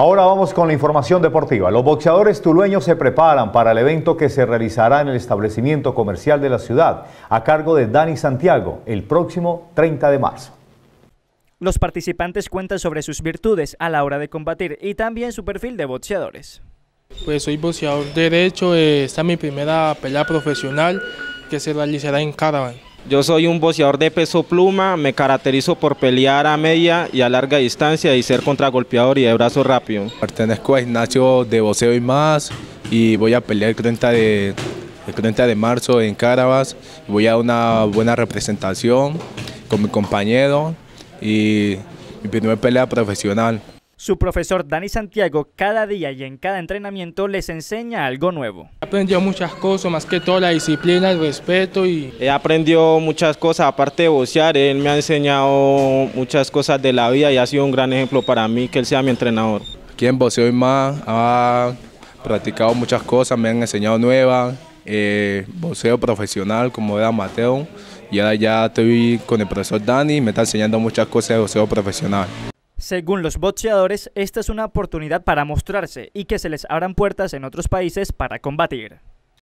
Ahora vamos con la información deportiva. Los boxeadores tulueños se preparan para el evento que se realizará en el establecimiento comercial de la ciudad a cargo de Dani Santiago el próximo 30 de marzo. Los participantes cuentan sobre sus virtudes a la hora de combatir y también su perfil de boxeadores. Pues soy boxeador derecho, eh, esta es mi primera pelea profesional que se realizará en Caravan. Yo soy un boxeador de peso pluma, me caracterizo por pelear a media y a larga distancia y ser contragolpeador y de brazo rápido. Pertenezco a Ignacio de boxeo y más y voy a pelear el 30 de, el 30 de marzo en Carabas. Voy a una buena representación con mi compañero y mi primera pelea profesional. Su profesor Dani Santiago cada día y en cada entrenamiento les enseña algo nuevo. Aprendió muchas cosas, más que todo la disciplina, el respeto y... He muchas cosas, aparte de bocear, él me ha enseñado muchas cosas de la vida y ha sido un gran ejemplo para mí que él sea mi entrenador. Aquí en Boceo y más ha practicado muchas cosas, me han enseñado nuevas, eh, boxeo profesional como era Mateo y ahora ya estoy con el profesor Dani, y me está enseñando muchas cosas de boxeo profesional. Según los boxeadores, esta es una oportunidad para mostrarse y que se les abran puertas en otros países para combatir.